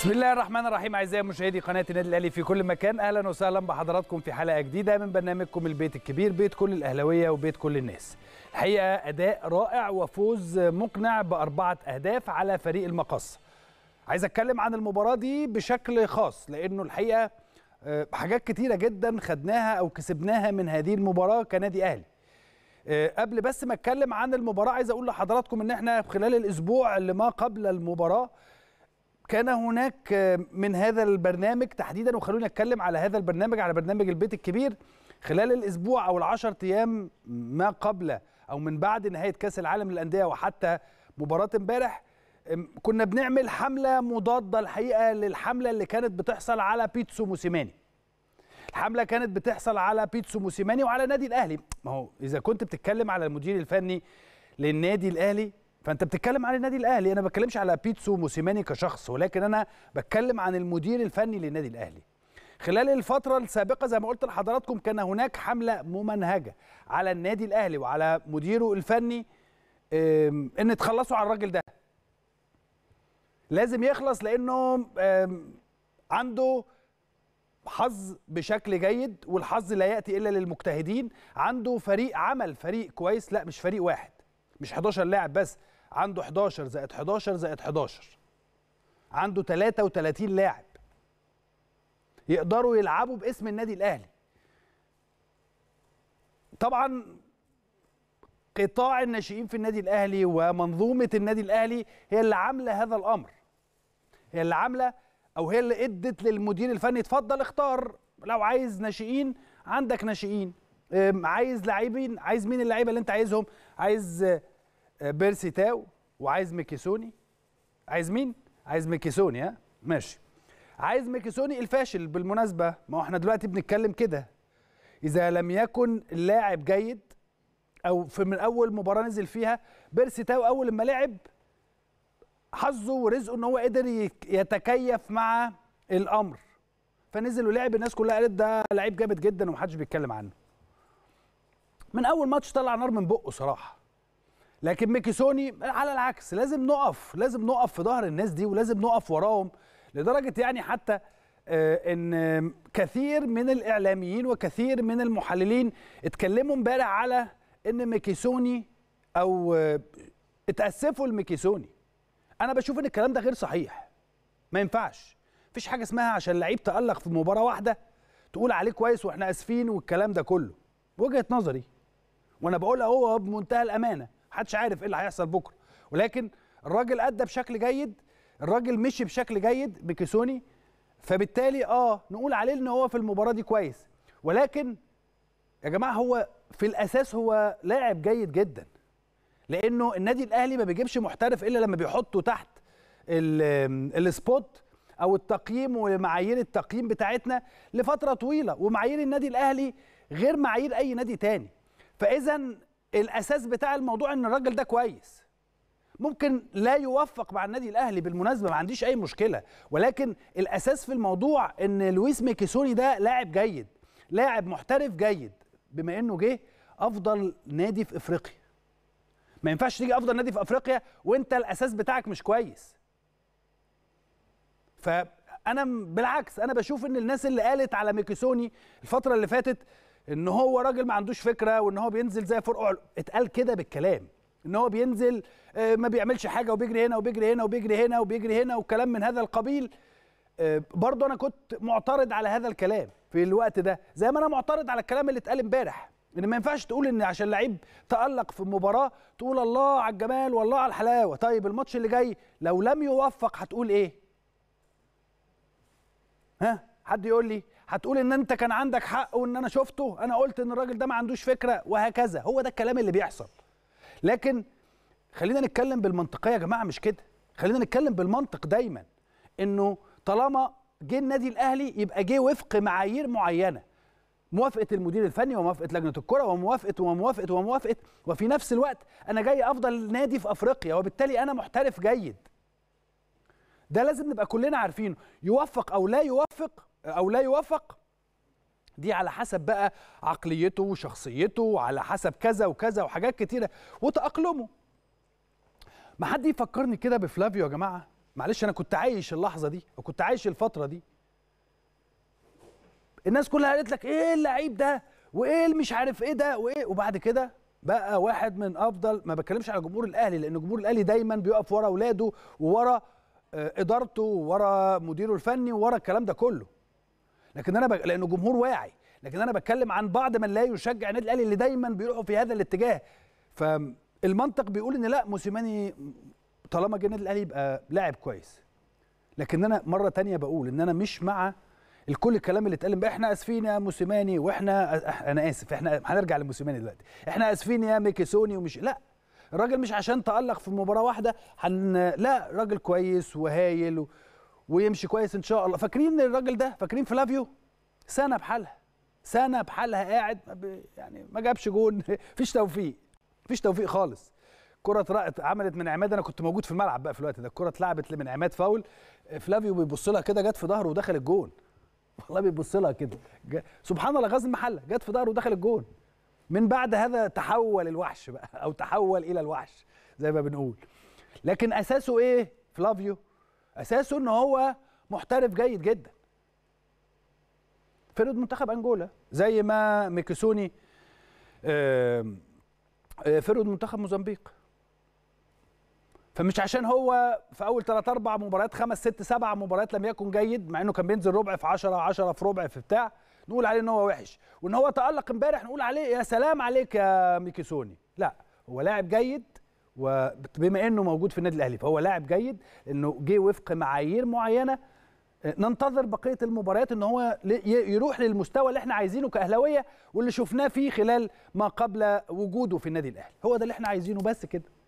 بسم الله الرحمن الرحيم اعزائي مشاهدي قناه النادي الاهلي في كل مكان اهلا وسهلا بحضراتكم في حلقه جديده من برنامجكم البيت الكبير بيت كل الاهلاويه وبيت كل الناس الحقيقه اداء رائع وفوز مقنع باربعه اهداف على فريق المقص عايز اتكلم عن المباراه دي بشكل خاص لانه الحقيقه آه، حاجات كتيره جدا خدناها او كسبناها من هذه المباراه كنادي اهلي آه، قبل بس ما اتكلم عن المباراه عايز اقول لحضراتكم ان احنا خلال الاسبوع اللي ما قبل المباراه كان هناك من هذا البرنامج تحديدا وخلوني اتكلم على هذا البرنامج على برنامج البيت الكبير خلال الاسبوع او العشر ايام ما قبل او من بعد نهايه كاس العالم للانديه وحتى مباراه امبارح كنا بنعمل حمله مضاده الحقيقه للحمله اللي كانت بتحصل على بيتسو موسيماني الحمله كانت بتحصل على بيتسو موسيماني وعلى النادي الاهلي ما هو اذا كنت بتتكلم على المدير الفني للنادي الاهلي فانت بتتكلم عن النادي الاهلي انا ما بتكلمش على بيتسو موسيماني كشخص ولكن انا بتكلم عن المدير الفني للنادي الاهلي خلال الفترة السابقة زي ما قلت لحضراتكم كان هناك حملة ممنهجة على النادي الأهلي وعلى مديره الفني إن تخلصوا على الراجل ده لازم يخلص لأنه عنده حظ بشكل جيد والحظ لا يأتي إلا للمجتهدين عنده فريق عمل فريق كويس لا مش فريق واحد مش 11 لاعب بس عنده 11 زائد 11 زائد 11 عنده 33 لاعب يقدروا يلعبوا باسم النادي الاهلي طبعا قطاع الناشئين في النادي الاهلي ومنظومه النادي الاهلي هي اللي عامله هذا الامر هي اللي عامله او هي اللي ادت للمدير الفني اتفضل اختار لو عايز ناشئين عندك ناشئين عايز لاعبين عايز مين اللعيبه اللي انت عايزهم عايز آه، بيرسي تاو وعايز ميكيسوني عايز مين؟ عايز ميكيسوني ها؟ ماشي عايز ميكيسوني الفاشل بالمناسبة ما احنا دلوقتي بنتكلم كده إذا لم يكن اللاعب جيد أو في من أول مباراة نزل فيها بيرسي تاو أول ما لعب حظه ورزقه إن هو قدر يتكيف مع الأمر فنزل ولعب الناس كلها قالت ده لعيب جامد جدا ومحدش بيتكلم عنه من أول ماتش طلع نار من بقه صراحة لكن ميكيسوني على العكس لازم نقف لازم نقف في ظهر الناس دي ولازم نقف وراهم لدرجه يعني حتى آه، ان كثير من الاعلاميين وكثير من المحللين اتكلموا امبارح على ان ميكيسوني او آه، اتاسفوا لميكيسوني انا بشوف ان الكلام ده غير صحيح ما ينفعش مفيش حاجه اسمها عشان لعيب تالق في مباراه واحده تقول عليه كويس واحنا اسفين والكلام ده كله وجهه نظري وانا بقولها هو بمنتهى الامانه محدش عارف ايه اللي هيحصل بكره ولكن الراجل ادى بشكل جيد الراجل مشي بشكل جيد بكيسوني فبالتالي اه نقول عليه ان هو في المباراه دي كويس ولكن يا جماعه هو في الاساس هو لاعب جيد جدا لانه النادي الاهلي ما بيجيبش محترف الا لما بيحطه تحت السبوت او التقييم ومعايير التقييم بتاعتنا لفتره طويله ومعايير النادي الاهلي غير معايير اي نادي تاني فاذا الاساس بتاع الموضوع ان الراجل ده كويس ممكن لا يوفق مع النادي الاهلي بالمناسبه ما عنديش اي مشكله ولكن الاساس في الموضوع ان لويس ميكيسوني ده لاعب جيد لاعب محترف جيد بما انه جه افضل نادي في افريقيا ما ينفعش تيجي افضل نادي في افريقيا وانت الاساس بتاعك مش كويس فانا بالعكس انا بشوف ان الناس اللي قالت على ميكيسوني الفتره اللي فاتت ان هو راجل ما عندوش فكره وان هو بينزل زي فرقع اتقال كده بالكلام ان هو بينزل آه، ما بيعملش حاجه وبيجري هنا وبيجري هنا وبيجري هنا وبيجري هنا وكلام من هذا القبيل آه، برضه انا كنت معترض على هذا الكلام في الوقت ده زي ما انا معترض على الكلام اللي اتقال امبارح ان ما ينفعش تقول ان عشان لعيب تالق في مباراه تقول الله على الجمال والله على الحلاوه طيب الماتش اللي جاي لو لم يوفق هتقول ايه ها حد يقول لي هتقول ان انت كان عندك حق وان انا شفته انا قلت ان الراجل ده ما عندوش فكره وهكذا هو ده الكلام اللي بيحصل لكن خلينا نتكلم بالمنطقيه يا جماعه مش كده خلينا نتكلم بالمنطق دايما انه طالما جه النادي الاهلي يبقى جه وفق معايير معينه موافقه المدير الفني وموافقه لجنه الكره وموافقه وموافقه وموافقه وفي نفس الوقت انا جاي افضل نادي في افريقيا وبالتالي انا محترف جيد ده لازم نبقى كلنا عارفينه يوفق او لا يوفق او لا يوافق دي على حسب بقى عقليته وشخصيته وعلى حسب كذا وكذا وحاجات كتيره وتاقلمه ما حد يفكرني كده بفلافيو يا جماعه معلش انا كنت عايش اللحظه دي وكنت عايش الفتره دي الناس كلها قالت لك ايه اللعيب ده وايه اللي مش عارف ايه ده وايه وبعد كده بقى واحد من افضل ما بتكلمش على جمهور الاهلي لان جمهور الاهلي دايما بيقف ورا اولاده وورا آه، ادارته وورا مديره الفني وورا الكلام ده كله لكن انا ب... لان الجمهور واعي لكن انا بتكلم عن بعض من لا يشجع النادي الاهلي اللي دايما بيروحوا في هذا الاتجاه فالمنطق بيقول ان لا موسيماني طالما جه النادي الاهلي يبقى لاعب كويس لكن انا مره تانية بقول ان انا مش مع الكل الكلام اللي اتقال احنا اسفين يا موسيماني واحنا انا اسف احنا هنرجع لموسيماني دلوقتي احنا اسفين يا ميكيسوني ومش لا الراجل مش عشان تألق في مباراه واحده حن... لا راجل كويس وهايل و... ويمشي كويس ان شاء الله فاكرين الراجل ده فاكرين فلافيو سنه بحالها سنه بحالها قاعد يعني ما جابش جون مفيش توفيق مفيش توفيق خالص كرة اترقت عملت من عماد انا كنت موجود في الملعب بقى في الوقت ده الكرة اتلعبت من عماد فاول فلافيو بيبص لها كده جت في ظهره ودخل الجون والله بيبص لها كده سبحان الله غاز المحله جت في ظهره ودخل الجون من بعد هذا تحول الوحش بقى او تحول الى الوحش زي ما بنقول لكن اساسه ايه فلافيو اساسه ان هو محترف جيد جدا فرد منتخب انجولا زي ما ميكيسوني فرد منتخب موزمبيق فمش عشان هو في اول 3 4 مباريات 5 6 7 مباريات لم يكن جيد مع انه كان بينزل ربع في 10 10 في ربع في بتاع نقول عليه ان هو وحش وان هو تالق امبارح نقول عليه إيه، يا سلام عليك يا ميكيسوني لا هو لاعب جيد وبما انه موجود في النادي الاهلي فهو لاعب جيد انه جه وفق معايير معينه ننتظر بقيه المباريات ان هو يروح للمستوى اللي احنا عايزينه كاهلاويه واللي شفناه فيه خلال ما قبل وجوده في النادي الاهلي هو ده اللي احنا عايزينه بس كده